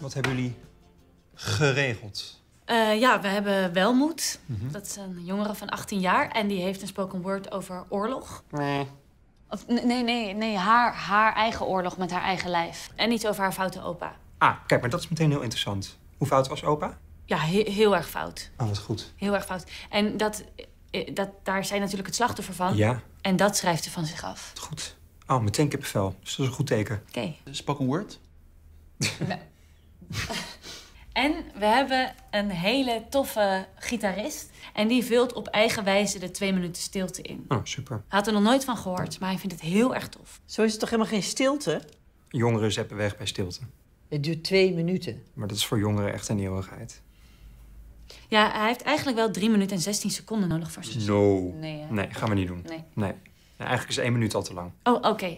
Wat hebben jullie geregeld? Eh, ja, we hebben Welmoed. Mhm. Dat is een jongere van 18 jaar en die heeft een spoken word over oorlog. Nee. Of, nee, nee, nee, haar, haar eigen oorlog met haar eigen lijf. En niet over haar foute opa. Ah, kijk, maar dat is meteen heel interessant. Hoe fout was opa? Ja, heel erg fout. Ah, goed. Heel erg fout. En dat, eh, dat, daar zijn natuurlijk het slachtoffer van. Ja. En dat schrijft ze van zich af. Goed. Oh, meteen kippenvel. Dus dat is een goed teken. Oké. Okay. Spoken word? En we hebben een hele toffe gitarist. En die vult op eigen wijze de twee minuten stilte in. Oh, super. Hij had er nog nooit van gehoord, maar hij vindt het heel erg tof. Zo is het toch helemaal geen stilte? Jongeren zetten weg bij stilte. Het duurt twee minuten. Maar dat is voor jongeren echt een eeuwigheid. Ja, hij heeft eigenlijk wel drie minuten en 16 seconden nodig voor zijn. No. Nee, nee, gaan we niet doen. Nee. nee. eigenlijk is één minuut al te lang. Oh, oké.